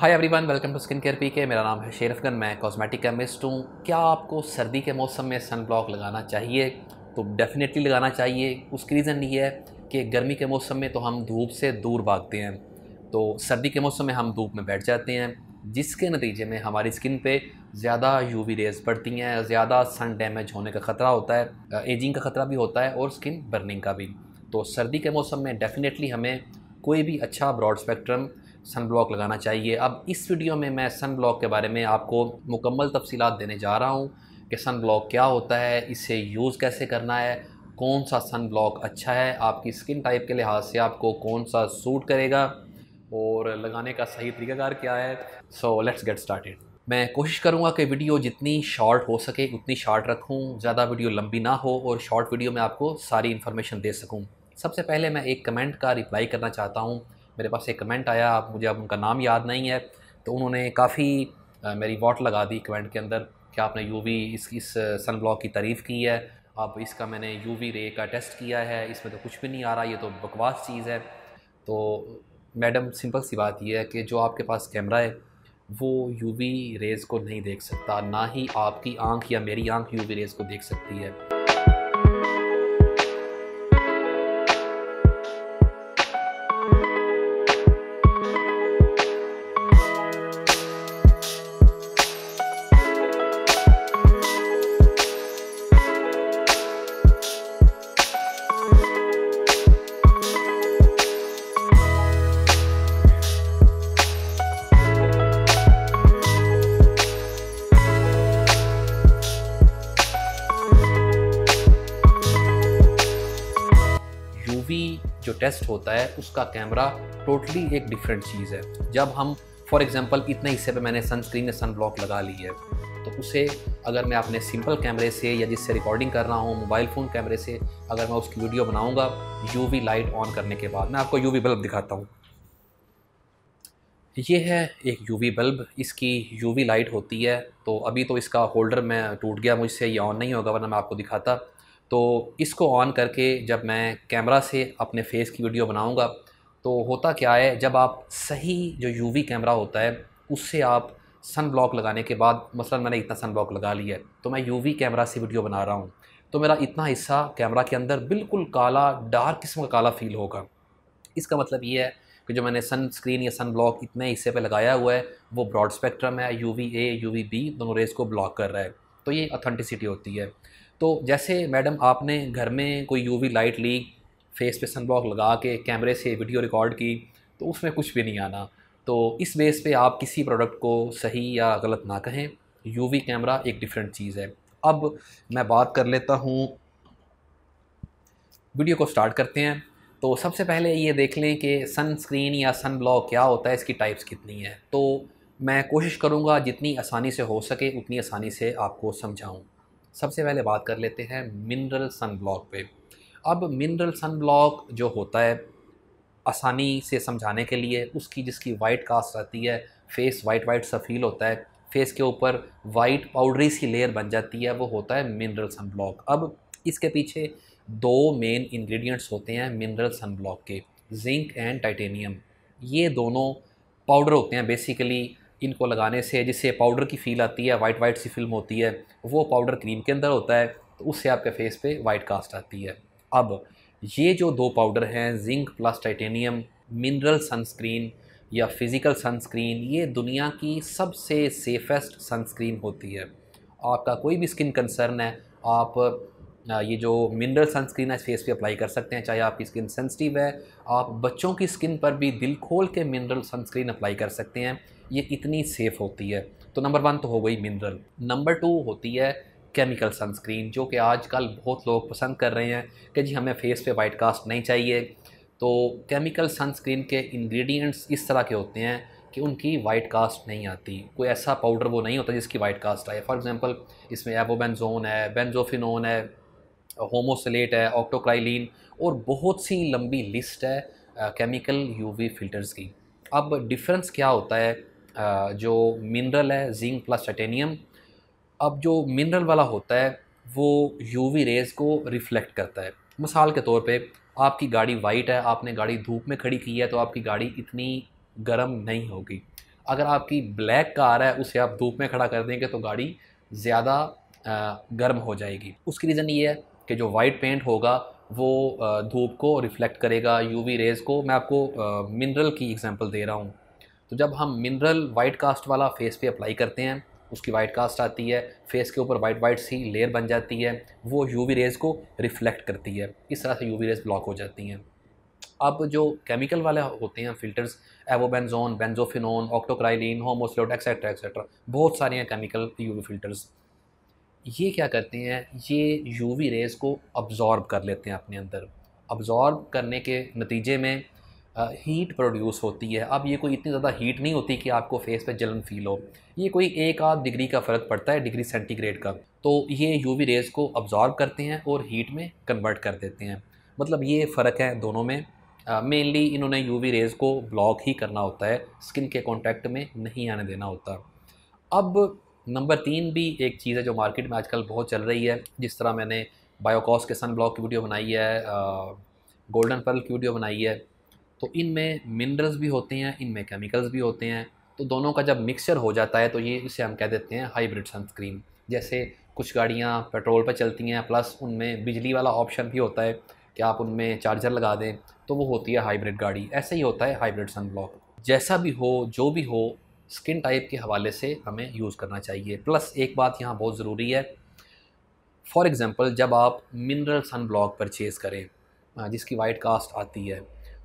Hi everyone welcome to skin care P K मेरा नाम है शेरफगन मैं कॉस्मेटिक केमिस्ट हूँ क्या आपको सर्दी के मौसम में सन ब्लॉक लगाना चाहिए तो डेफिनेटली लगाना चाहिए उसकी रीज़न ये है कि गर्मी के मौसम में तो हम धूप से दूर भागते हैं तो सर्दी के मौसम में हम धूप में बैठ जाते हैं जिसके नतीजे में हमारी स्किन पे ज़्यादा वी रेज पड़ती हैं ज़्यादा सन डैमेज होने का ख़तरा होता है एजिंग का ख़तरा भी होता है और स्किन बर्निंग का भी तो सर्दी के मौसम में डेफ़िनेटली हमें कोई भी अच्छा ब्रॉड स्पेक्ट्रम सन ब्लॉक लगाना चाहिए अब इस वीडियो में मैं सन ब्लॉक के बारे में आपको मुकम्मल तफसीत देने जा रहा हूँ कि सन ब्लॉक क्या होता है इसे यूज़ कैसे करना है कौन सा सन ब्लॉक अच्छा है आपकी स्किन टाइप के लिहाज से आपको कौन सा सूट करेगा और लगाने का सही तरीक़ाकार क्या है सो लेट्स गेट स्टार्टेड मैं कोशिश करूँगा कि वीडियो जितनी शॉर्ट हो सके उतनी शॉर्ट रखूँ ज़्यादा वीडियो लंबी ना हो और शॉर्ट वीडियो में आपको सारी इन्फॉर्मेशन दे सकूँ सबसे पहले मैं एक कमेंट का रिप्लाई करना चाहता हूँ मेरे पास एक कमेंट आया आप मुझे अब उनका नाम याद नहीं है तो उन्होंने काफ़ी मेरी वॉट लगा दी कमेंट के अंदर कि आपने वी इस इस सन ब्लॉक की तारीफ़ की है अब इसका मैंने यू वी रे का टेस्ट किया है इसमें तो कुछ भी नहीं आ रहा ये तो बकवास चीज़ है तो मैडम सिंपल सी बात यह है कि जो आपके पास कैमरा है वो यू वी रेज़ को नहीं देख सकता ना ही आपकी आंख या मेरी आंख वी रेज़ को देख सकती है जो टेस्ट होता है उसका कैमरा टोटली एक डिफरेंट चीज़ है जब हम फॉर एग्जांपल इतने हिस्से पे मैंने सनस्क्रीन या सन ब्लॉक लगा ली है तो उसे अगर मैं अपने सिंपल कैमरे से या जिससे रिकॉर्डिंग कर रहा हूँ मोबाइल फ़ोन कैमरे से अगर मैं उसकी वीडियो बनाऊँगा यू लाइट ऑन करने के बाद मैं आपको यू बल्ब दिखाता हूँ ये है एक यू बल्ब इसकी यू लाइट होती है तो अभी तो इसका होल्डर में टूट गया मुझसे ये ऑन नहीं होगा वरना मैं आपको दिखाता तो इसको ऑन करके जब मैं कैमरा से अपने फेस की वीडियो बनाऊंगा तो होता क्या है जब आप सही जो यूवी कैमरा होता है उससे आप सन ब्लॉक लगाने के बाद मसलन मैंने इतना सन ब्लॉक लगा लिया है तो मैं यूवी कैमरा से वीडियो बना रहा हूँ तो मेरा इतना हिस्सा कैमरा के अंदर बिल्कुल काला डार्क किस्म का काला फील होगा इसका मतलब ये है कि जो मैंने सन स्क्रीन या सन ब्लॉक इतने हिस्से पर लगाया हुआ है वो ब्रॉड स्पेक्ट्रम है U V A U V B दोनों रेस को ब्लॉक कर रहा है तो ये अथेंटिसिटी होती है तो जैसे मैडम आपने घर में कोई यूवी लाइट ली फेस पे सनब्लॉक लगा के कैमरे से वीडियो रिकॉर्ड की तो उसमें कुछ भी नहीं आना तो इस बेस पे आप किसी प्रोडक्ट को सही या गलत ना कहें यूवी कैमरा एक डिफरेंट चीज़ है अब मैं बात कर लेता हूँ वीडियो को स्टार्ट करते हैं तो सबसे पहले ये देख लें कि सनस्क्रीन या सन ब्लॉक क्या होता है इसकी टाइप्स कितनी है तो मैं कोशिश करूँगा जितनी आसानी से हो सके उतनी आसानी से आपको समझाऊँ सबसे पहले बात कर लेते हैं मिनरल सन ब्लॉक पे अब मिनरल सन ब्लॉक जो होता है आसानी से समझाने के लिए उसकी जिसकी वाइट कास्ट रहती है फेस वाइट वाइट सा फील होता है फेस के ऊपर वाइट पाउडरी सी लेयर बन जाती है वो होता है मिनरल सन ब्लॉक अब इसके पीछे दो मेन इंग्रेडिएंट्स होते हैं मिनरल सन ब्लॉक के जिंक एंड टाइटेनियम ये दोनों पाउडर होते हैं बेसिकली इनको लगाने से जिससे पाउडर की फील आती है वाइट वाइट सी फिल्म होती है वो पाउडर क्रीम के अंदर होता है तो उससे आपके फेस पे वाइट कास्ट आती है अब ये जो दो पाउडर हैं zinc plus titanium mineral sunscreen या फिज़िकल सनस्क्रीन ये दुनिया की सबसे सेफेस्ट सनस्क्रीन होती है आपका कोई भी स्किन कंसर्न है आप ये जो मिनरल सनस्क्रीन है इस फेस पे अप्लाई कर सकते हैं चाहे आपकी स्किन सेंसिटिव है आप बच्चों की स्किन पर भी दिल खोल के मिनरल सनस्क्रीन अप्लाई कर सकते हैं ये इतनी सेफ़ होती है तो नंबर वन तो हो गई मिनरल नंबर टू होती है केमिकल सनस्क्रीन जो कि आजकल बहुत लोग पसंद कर रहे हैं कि जी हमें फेस पे वाइट कास्ट नहीं चाहिए तो केमिकल सनस्क्रीन के इंग्रेडिएंट्स इस तरह के होते हैं कि उनकी वाइट कास्ट नहीं आती कोई ऐसा पाउडर वो नहीं होता जिसकी वाइट कास्ट आए फॉर एग्ज़ाम्पल इसमें एवोबेंजोन है बेंजोफिनोन है होमोसलेट है ऑक्टोक्राइलिन और बहुत सी लंबी लिस्ट है केमिकल यूवी फिल्टर्स की अब डिफरेंस क्या होता है जो मिनरल है जिंक प्लस टाइटेनियम अब जो मिनरल वाला होता है वो यूवी रेज को रिफ्लेक्ट करता है मिसाल के तौर पे आपकी गाड़ी वाइट है आपने गाड़ी धूप में खड़ी की है तो आपकी गाड़ी इतनी गर्म नहीं होगी अगर आपकी ब्लैक कार है उसे आप धूप में खड़ा कर देंगे तो गाड़ी ज़्यादा गर्म हो जाएगी उसकी रीज़न ये है कि जो वाइट पेंट होगा वो धूप को रिफ्लेक्ट करेगा यूवी रेज़ को मैं आपको मिनरल की एग्जांपल दे रहा हूँ तो जब हम मिनरल वाइट कास्ट वाला फेस पे अप्लाई करते हैं उसकी वाइट कास्ट आती है फेस के ऊपर वाइट वाइट सी लेयर बन जाती है वो यूवी रेज़ को रिफ्लेक्ट करती है इस तरह से यूवी रेज़ ब्लॉक हो जाती हैं अब जो केमिकल वाले होते हैं filters avobenzone benzophenone octocrylene homosalate etcetera etcetera बहुत सारे हैं केमिकल यूवी फिल्टर्स ये क्या करते हैं ये यूवी रेज़ को अब्ज़ॉर्ब कर लेते हैं अपने अंदर अब्ज़ॉर्ब करने के नतीजे में हीट प्रोड्यूस होती है अब ये कोई इतनी ज़्यादा हीट नहीं होती कि आपको फेस पे जलन फील हो ये कोई एक आध डिग्री का फ़र्क पड़ता है डिग्री सेंटीग्रेड का तो ये यूवी रेज़ को अब्ज़ॉर्ब करते हैं और हीट में कन्वर्ट कर देते हैं मतलब ये फ़र्क है दोनों में मेनली uh, इन्होंने यूवी रेज़ को ब्लॉक ही करना होता है स्किन के कॉन्टैक्ट में नहीं आने देना होता अब नंबर तीन भी एक चीज़ है जो मार्केट में आजकल बहुत चल रही है जिस तरह मैंने बायोकॉस के सन ब्लॉक की वीडियो बनाई है गोल्डन पर्ल की वीडियो बनाई है तो इनमें मिनरल्स भी होते हैं इनमें केमिकल्स भी होते हैं तो दोनों का जब मिक्सचर हो जाता है तो ये इसे हम कह देते हैं हाइब्रिड सनस्क्रीन जैसे कुछ गाड़ियाँ पेट्रोल पर चलती हैं प्लस उनमें बिजली वाला ऑप्शन भी होता है कि आप उनमें चार्जर लगा दें तो वो होती है हाइब्रिड गाड़ी ऐसे ही होता है हाइब्रिड सन ब्लॉक जैसा भी हो जो भी हो स्किन टाइप के हवाले से हमें यूज़ करना चाहिए प्लस एक बात यहाँ बहुत ज़रूरी है फॉर एग्ज़ाम्पल जब आप मिनरल सन ब्लॉक परचेज़ करें जिसकी वाइट कास्ट आती है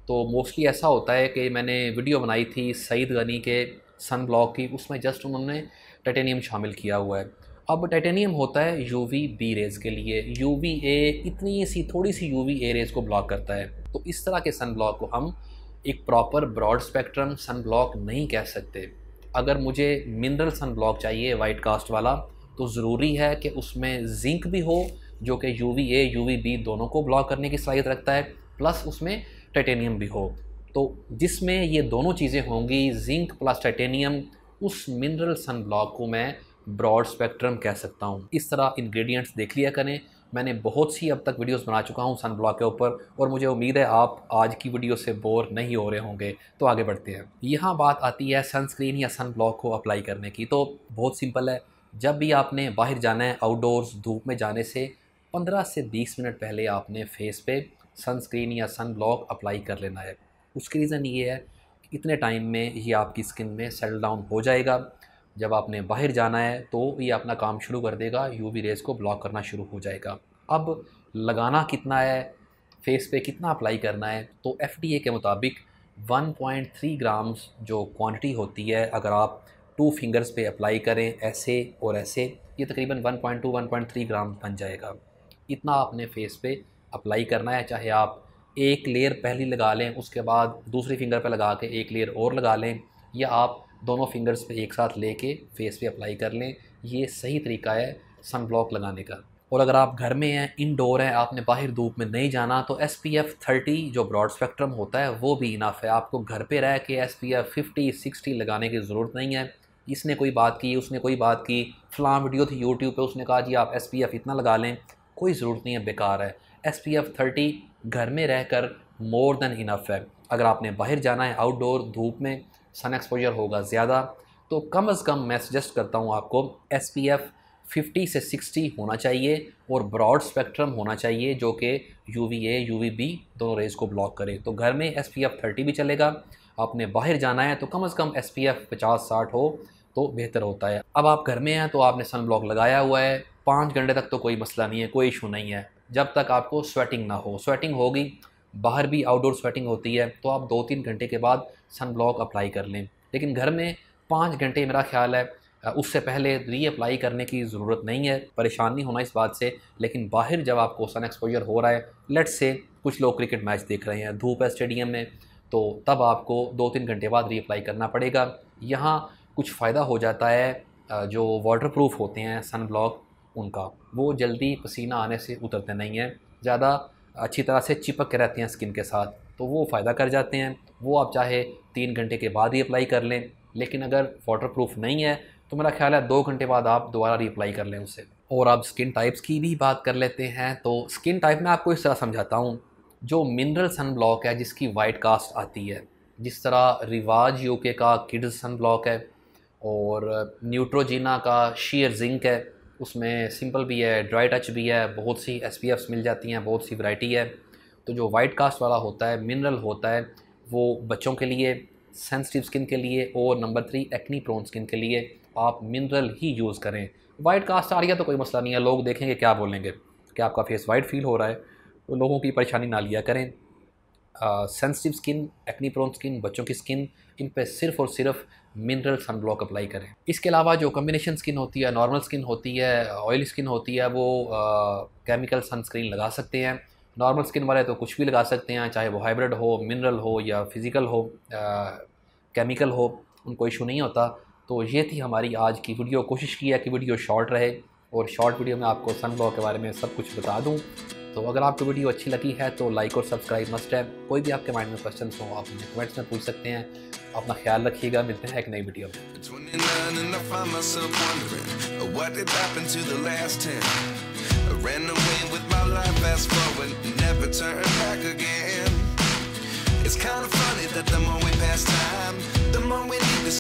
तो मोस्टली ऐसा होता है कि मैंने वीडियो बनाई थी सईद गनी के सन ब्लॉक की उसमें जस्ट उन्होंने टाइटेनियम शामिल किया हुआ है अब टाइटेनियम होता है यू वी बी रेज़ के लिए यू वी ए इतनी सी थोड़ी सी यू वी ए रेज़ को ब्लॉक करता है तो इस तरह के सन ब्लॉक को हम एक proper broad spectrum sunblock नहीं कह सकते अगर मुझे मिनरल सन ब्लॉक चाहिए वाइट कास्ट वाला तो ज़रूरी है कि उसमें जिंक भी हो जो कि U V A U V B दोनों को ब्लॉक करने की सलाहियत रखता है प्लस उसमें टाइटेनियम भी हो तो जिसमें ये दोनों चीज़ें होंगी जिंक प्लस टाइटेनियम उस मिनरल सन ब्लॉक को मैं ब्रॉड स्पेक्ट्रम कह सकता हूँ इस तरह इंग्रेडिएंट्स देख लिया करें मैंने बहुत सी अब तक वीडियोस बना चुका हूँ सन ब्लॉक के ऊपर और मुझे उम्मीद है आप आज की वीडियो से बोर नहीं हो रहे होंगे तो आगे बढ़ते हैं यहाँ बात आती है सनस्क्रीन या सन ब्लॉक को अप्लाई करने की तो बहुत सिंपल है जब भी आपने बाहर जाना है आउटडोर्स धूप में जाने से पंद्रह से बीस मिनट पहले आपने फेस पे सनस्क्रीन या सन ब्लॉक अप्लाई कर लेना है उसकी रीज़न ये है इतने टाइम में ये आपकी स्किन में सेटल डाउन हो जाएगा जब आपने बाहर जाना है तो ये अपना काम शुरू कर देगा यू वी रेज़ को ब्लॉक करना शुरू हो जाएगा अब लगाना कितना है फेस पे कितना अप्लाई करना है तो एफ के मुताबिक 1.3 ग्राम्स जो क्वांटिटी होती है अगर आप टू फिंगर्स पे अप्लाई करें ऐसे और ऐसे ये तकरीबन 1.2 1.3 ग्राम बन जाएगा इतना आपने फेस पे अप्लाई करना है चाहे आप एक लेयर पहली लगा लें उसके बाद दूसरी फिंगर पर लगा के एक लेयर और लगा लें या आप दोनों फिंगर्स पे एक साथ लेके फेस पे अप्लाई कर लें ये सही तरीका है सन ब्लॉक लगाने का और अगर आप घर में हैं इनडोर हैं आपने बाहर धूप में नहीं जाना तो एस पी एफ़ थर्टी जो ब्रॉड स्पेक्ट्रम होता है वो भी इनफ है आपको घर पे रह के S P F fifty sixty लगाने की ज़रूरत नहीं है इसने कोई बात की उसने कोई बात की फ़लाँ वीडियो थी यूट्यूब पे उसने कहा जी आप एस पी एफ़ इतना लगा लें कोई ज़रूरत नहीं है बेकार है एस पी एफ़ थर्टी घर में रह कर मोर देन इनफ है अगर आपने बाहर जाना है आउटडोर धूप में सन एक्सपोजर होगा ज़्यादा तो कम अज़ कम मैं सजेस्ट करता हूँ आपको एस पी एफ़ फिफ्टी से सिक्सटी होना चाहिए और ब्रॉड स्पेक्ट्रम होना चाहिए जो कि U V A U V B दोनों रेज को ब्लॉक करे तो घर में एस पी एफ़ थर्टी भी चलेगा आपने बाहर जाना है तो कम अज़ कम एस पी एफ़ पचास साठ हो तो बेहतर होता है अब आप घर में हैं तो आपने सन ब्लॉक लगाया हुआ है पाँच घंटे तक तो कोई मसला नहीं है कोई इशू नहीं है जब तक आपको स्वेटिंग ना हो स्वेटिंग होगी बाहर भी आउटडोर स्वेटिंग होती है तो आप दो तीन घंटे के बाद सन ब्लॉक अप्लाई कर लें लेकिन घर में पाँच घंटे मेरा ख्याल है उससे पहले री अप्लाई करने की ज़रूरत नहीं है परेशान नहीं होना इस बात से लेकिन बाहर जब आपको सन एक्सपोजर हो रहा है लेट से कुछ लोग क्रिकेट मैच देख रहे हैं धूप है स्टेडियम में तो तब आपको दो तीन घंटे बाद री अप्लाई करना पड़ेगा यहाँ कुछ फ़ायदा हो जाता है जो वाटर प्रूफ होते हैं सन ब्लॉक उनका वो जल्दी पसीना आने से उतरते नहीं हैं ज़्यादा अच्छी तरह से चिपक के रहते हैं स्किन के साथ तो वो फ़ायदा कर जाते हैं वो आप चाहे तीन घंटे के बाद ही अप्लाई कर लें लेकिन अगर वाटर प्रूफ नहीं है तो मेरा ख्याल है दो घंटे बाद आप दोबारा रीअप्लाई कर लें उसे और आप स्किन टाइप्स की भी बात कर लेते हैं तो स्किन टाइप में आपको इस तरह समझाता हूँ जो मिनरल सन ब्लॉक है जिसकी वाइट कास्ट आती है जिस तरह रिवाज यूके का किड्स सन ब्लॉक है और न्यूट्रोजीना का शेयर जिंक है उसमें सिंपल भी है ड्राई टच भी है बहुत सी एस मिल जाती हैं बहुत सी वैरायटी है तो जो वाइट कास्ट वाला होता है मिनरल होता है वो बच्चों के लिए सेंसिटिव स्किन के लिए और number three acne prone skin के लिए आप मिनरल ही यूज़ करें वाइट कास्ट आ रही है तो कोई मसला नहीं है लोग देखेंगे क्या बोलेंगे कि आपका फेस वाइट फील हो रहा है तो लोगों की परेशानी ना लिया करें sensitive skin acne prone skin बच्चों की स्किन इन पर सिर्फ और सिर्फ मिनरल सनब्लॉक अप्लाई करें इसके अलावा जो कम्बिनेशन स्किन होती है नॉर्मल स्किन होती है ऑयल स्किन होती है वो केमिकल सनस्क्रीन लगा सकते हैं नॉर्मल स्किन वाले तो कुछ भी लगा सकते हैं चाहे वो हाइब्रिड हो मिनरल हो या फिज़िकल हो केमिकल हो उनको इशू नहीं होता तो ये थी हमारी आज की वीडियो कोशिश की है कि वीडियो शॉर्ट रहे और शॉर्ट वीडियो में आपको सन ब्लॉक के बारे में सब कुछ बता दूँ तो अगर आपको वीडियो अच्छी लगी है तो लाइक और सब्सक्राइब मस्ट है कोई भी आपके माइंड में क्वेश्चन हो आप मुझे कमेंट्स में पूछ सकते हैं अपना ख्याल रखिएगा मिलते हैं एक नई वीडियो में I ran away with my life, fast forward, never turn back again. It's kind of funny that the more we pass time, the more we need.